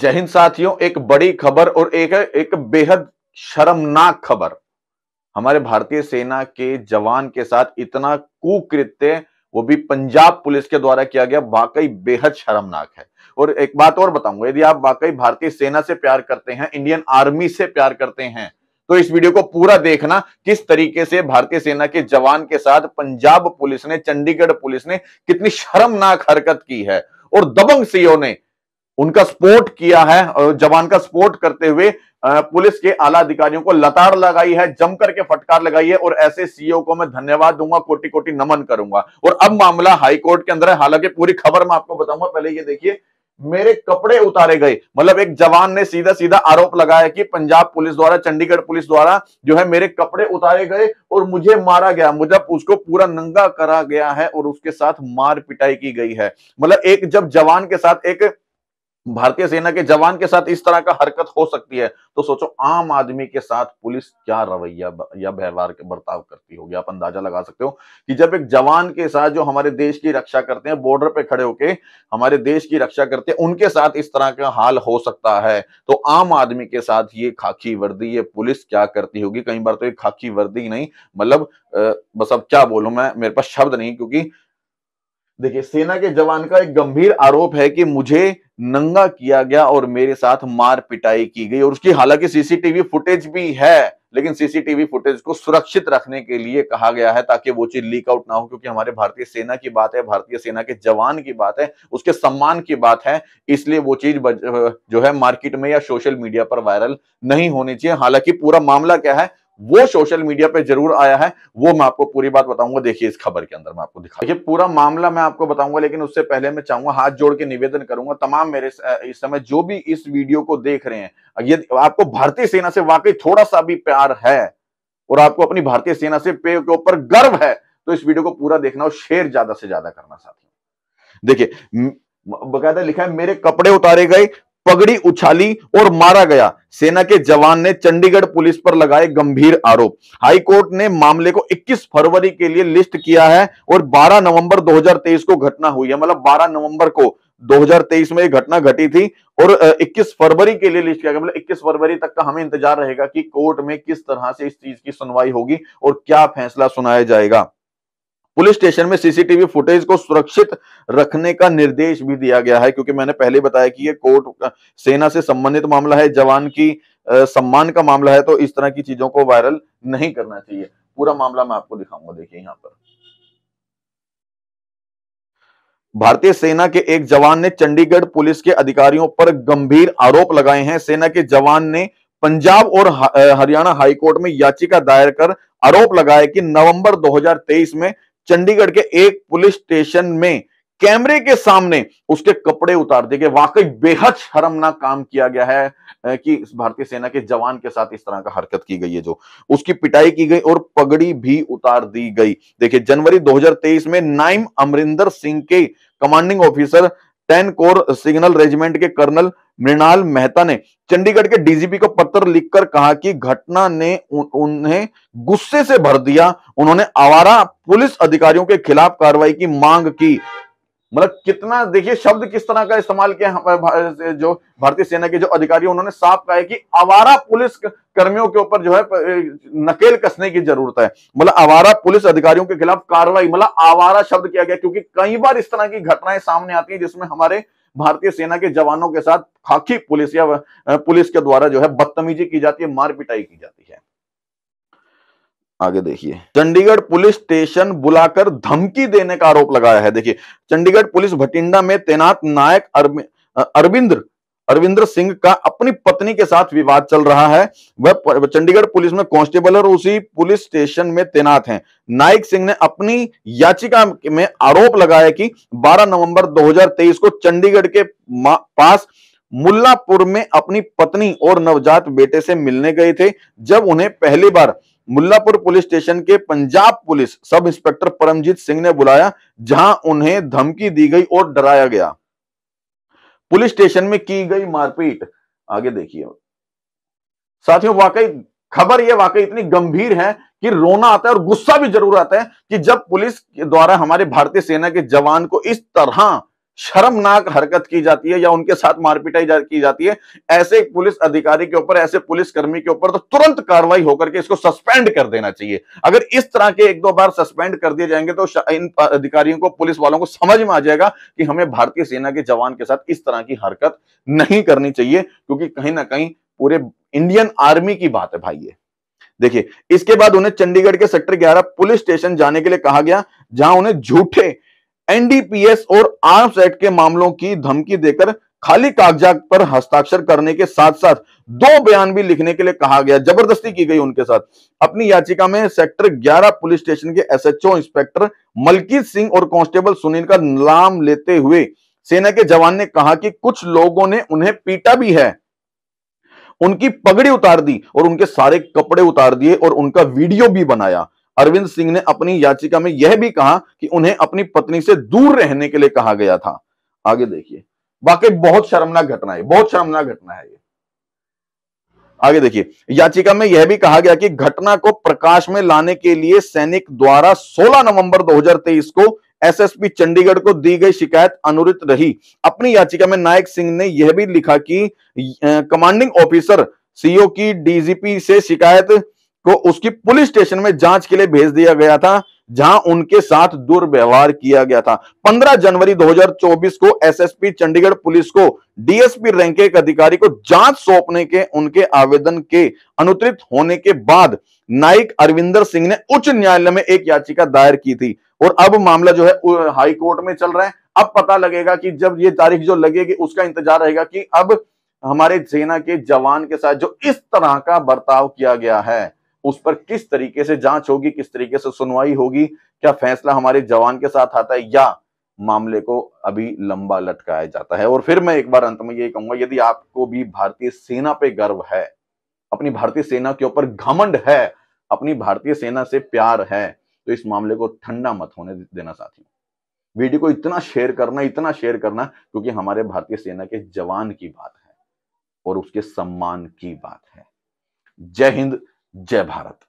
जय हिंद साथियों एक बड़ी खबर और एक एक बेहद शर्मनाक खबर हमारे भारतीय सेना के जवान के साथ इतना कुकृत्य वो भी पंजाब पुलिस के द्वारा किया गया वाकई बेहद शर्मनाक है और एक बात और बताऊंगा यदि आप वाकई भारतीय सेना से प्यार करते हैं इंडियन आर्मी से प्यार करते हैं तो इस वीडियो को पूरा देखना किस तरीके से भारतीय सेना के जवान के साथ पंजाब पुलिस ने चंडीगढ़ पुलिस ने कितनी शर्मनाक हरकत की है और दबंग सीओ ने उनका सपोर्ट किया है जवान का सपोर्ट करते हुए पुलिस के आला अधिकारियों को लताड़ लगाई है जमकर के फटकार लगाई है और ऐसे सीईओ को मैं धन्यवाद दूंगा कोटि कोटि नमन करूंगा और अब मामला हाईकोर्ट के अंदर है हालांकि पूरी खबर मैं आपको बताऊंगा पहले ये देखिए मेरे कपड़े उतारे गए मतलब एक जवान ने सीधा सीधा आरोप लगाया कि पंजाब पुलिस द्वारा चंडीगढ़ पुलिस द्वारा जो है मेरे कपड़े उतारे गए और मुझे मारा गया मुझे उसको पूरा नंगा करा गया है और उसके साथ मार पिटाई की गई है मतलब एक जब जवान के साथ एक भारतीय सेना के जवान के साथ इस तरह का हरकत हो सकती है तो सोचो आम आदमी के साथ पुलिस क्या रवैया या व्यवहार के बर्ताव करती होगी आप अंदाजा लगा सकते हो कि जब एक जवान के साथ जो हमारे देश की रक्षा करते हैं बॉर्डर पे खड़े होके हमारे देश की रक्षा करते हैं उनके साथ इस तरह का हाल हो सकता है तो आम आदमी के साथ ये खाकी वर्दी ये पुलिस क्या करती होगी कई बार तो ये खाकी वर्दी नहीं मतलब बस अब क्या बोलू मैं मेरे पास शब्द नहीं क्योंकि देखिए सेना के जवान का एक गंभीर आरोप है कि मुझे नंगा किया गया और मेरे साथ मार पिटाई की गई और उसकी हालांकि सीसीटीवी फुटेज भी है लेकिन सीसीटीवी फुटेज को सुरक्षित रखने के लिए कहा गया है ताकि वो चीज लीक आउट ना हो क्योंकि हमारे भारतीय सेना की बात है भारतीय सेना के जवान की बात है उसके सम्मान की बात है इसलिए वो चीज जो है मार्केट में या सोशल मीडिया पर वायरल नहीं होनी चाहिए हालांकि पूरा मामला क्या है वो सोशल मीडिया पे जरूर आया है वो मैं आपको पूरी बात बताऊंगा देखिए इस खबर के अंदर मैं आपको दिखा देखिए पूरा मामला मैं आपको बताऊंगा लेकिन उससे पहले मैं चाहूंगा हाथ जोड़ के निवेदन करूंगा तमाम मेरे इस समय जो भी इस वीडियो को देख रहे हैं ये आपको भारतीय सेना से वाकई थोड़ा सा भी प्यार है और आपको अपनी भारतीय सेना से पे के ऊपर गर्व है तो इस वीडियो को पूरा देखना और शेयर ज्यादा से ज्यादा करना साथियों देखिए बकायदा लिखा है मेरे कपड़े उतारे गए पगड़ी उछाली और मारा गया सेना के जवान ने चंडीगढ़ पुलिस पर लगाए गंभीर आरोप हाईकोर्ट ने मामले को 21 फरवरी के लिए लिस्ट किया है और 12 नवंबर 2023 को घटना हुई है मतलब 12 नवंबर को 2023 में ये घटना घटी थी और 21 फरवरी के लिए लिस्ट किया गया मतलब 21 फरवरी तक का हमें इंतजार रहेगा कि कोर्ट में किस तरह से इस चीज की सुनवाई होगी और क्या फैसला सुनाया जाएगा पुलिस स्टेशन में सीसीटीवी फुटेज को सुरक्षित रखने का निर्देश भी दिया गया है क्योंकि मैंने पहले बताया कि ये कोर्ट सेना से संबंधित मामला है जवान की आ, सम्मान का मामला है तो इस तरह की चीजों को वायरल नहीं करना चाहिए पूरा मामला मैं आपको दिखाऊंगा देखिए यहाँ पर भारतीय सेना के एक जवान ने चंडीगढ़ पुलिस के अधिकारियों पर गंभीर आरोप लगाए हैं सेना के जवान ने पंजाब और हरियाणा हाईकोर्ट में याचिका दायर कर आरोप लगाया कि नवंबर 2023 में चंडीगढ़ के एक पुलिस स्टेशन में कैमरे के सामने उसके कपड़े उतार दिए गए वाकई बेहद शर्मनाक काम किया गया है कि भारतीय सेना के जवान के साथ इस तरह का हरकत की गई है जो उसकी पिटाई की गई और पगड़ी भी उतार दी गई देखिए जनवरी 2023 में नाइम अमरिंदर सिंह के commanding officer ten corps signal regiment के कर्नल मृणाल मेहता ने चंडीगढ़ के डीजीपी को पत्र लिखकर कहा कि घटना ने उन्हें गुस्से से भर दिया उन्होंने आवारा पुलिस अधिकारियों के खिलाफ कार्रवाई की मांग की मतलब कितना देखिए शब्द किस तरह का इस्तेमाल किया जो भारतीय सेना के जो अधिकारी उन्होंने साफ कहा है कि आवारा पुलिस कर्मियों के ऊपर जो है नकेल कसने की जरूरत है मतलब आवारा पुलिस अधिकारियों के खिलाफ कार्रवाई मतलब आवारा शब्द किया गया क्योंकि कई बार इस तरह की घटनाएं सामने आती है जिसमें हमारे भारतीय सेना के जवानों के साथ खाकी पुलिस या पुलिस के द्वारा जो है बदतमीजी की जाती है मार पिटाई की जाती है आगे देखिए चंडीगढ़ पुलिस स्टेशन बुलाकर धमकी देने का आरोप लगाया है देखिए चंडीगढ़ पुलिस भटिंडा में तैनात नायक अरविंद अरविंदर सिंह का अपनी पत्नी के साथ विवाद चल रहा है वह चंडीगढ़ पुलिस में कांस्टेबल और उसी पुलिस स्टेशन में तैनात हैं नायक सिंह ने अपनी याचिका में आरोप लगाया कि 12 नवंबर 2023 को चंडीगढ़ के पास मुल्लापुर में अपनी पत्नी और नवजात बेटे से मिलने गए थे जब उन्हें पहली बार मुल्लापुर पुलिस स्टेशन के Punjab police sub inspector Paramjit Singh ने बुलाया जहां उन्हें धमकी दी गई और डराया गया पुलिस स्टेशन में की गई मारपीट आगे देखिए साथियों वाकई खबर यह वाकई इतनी गंभीर है कि रोना आता है और गुस्सा भी जरूर आता है कि जब पुलिस द्वारा हमारे भारतीय सेना के जवान को इस तरह शर्मनाक हरकत की जाती है या उनके साथ मारपीटाई की जाती है ऐसे पुलिस अधिकारी के ऊपर ऐसे पुलिसकर्मी के ऊपर तो तुरंत कार्रवाई होकर के इसको सस्पेंड कर देना चाहिए अगर इस तरह के एक दो बार सस्पेंड कर दिए जाएंगे तो इन अधिकारियों को पुलिस वालों को समझ में आ जाएगा कि हमें भारतीय सेना के जवान के साथ इस तरह की हरकत नहीं करनी चाहिए क्योंकि कहीं ना कहीं पूरे इंडियन आर्मी की बात है भाई ये देखिए इसके बाद उन्हें चंडीगढ़ के सेक्टर 11 पुलिस स्टेशन जाने के लिए कहा गया जहां उन्हें झूठे एनडीपीएस और आर्म्स एक्ट के मामलों की धमकी देकर खाली कागजात पर हस्ताक्षर करने के साथ साथ दो बयान भी लिखने के लिए कहा गया जबरदस्ती की गई उनके साथ अपनी याचिका में सेक्टर 11 पुलिस स्टेशन के एसएचओ इंस्पेक्टर मलकीत सिंह और कांस्टेबल सुनील का नाम लेते हुए सेना के जवान ने कहा कि कुछ लोगों ने उन्हें पीटा भी है उनकी पगड़ी उतार दी और उनके सारे कपड़े उतार दिए और उनका वीडियो भी बनाया अरविंद सिंह ने अपनी याचिका में यह भी कहा कि उन्हें अपनी पत्नी से दूर रहने के लिए कहा गया था आगे देखिए वाकई बहुत शर्मनाक घटना है बहुत शर्मनाक घटना है ये आगे देखिए याचिका में यह भी कहा गया कि घटना को प्रकाश में लाने के लिए सैनिक द्वारा 16 नवंबर 2023 को एसएसपी चंडीगढ़ को दी गई शिकायत अनुरित रही अपनी याचिका में नायक सिंह ने यह भी लिखा कि कमांडिंग ऑफिसर सीओ की डीजीपी से शिकायत को उसकी पुलिस स्टेशन में जांच के लिए भेज दिया गया था जहां उनके साथ दुर्व्यवहार किया गया था 15 जनवरी 2024 को एसएसपी चंडीगढ़ पुलिस को डीएसपी रैंक के एक अधिकारी को जांच सौंपने के उनके आवेदन के अनुतरित होने के बाद नाइक अरविंदर सिंह ने उच्च न्यायालय में एक याचिका दायर की थी और अब मामला जो है हाई कोर्ट में चल रहा है अब पता लगेगा कि जब ये तारीख जो लगेगी उसका इंतजार रहेगा कि अब हमारे सेना के जवान के साथ जो इस तरह का बर्ताव किया गया है उस पर किस तरीके से जांच होगी किस तरीके से सुनवाई होगी क्या फैसला हमारे जवान के साथ आता है या मामले को अभी लंबा लटकाया जाता है और फिर मैं एक बार अंत में ये कहूंगा यदि आपको भी भारतीय सेना पे गर्व है अपनी भारतीय सेना के ऊपर घमंड है अपनी भारतीय सेना से प्यार है तो इस मामले को ठंडा मत होने देना साथियों वीडियो को इतना शेयर करना इतना शेयर करना क्योंकि हमारे भारतीय सेना के जवान की बात है और उसके सम्मान की बात है जय हिंद जय भारत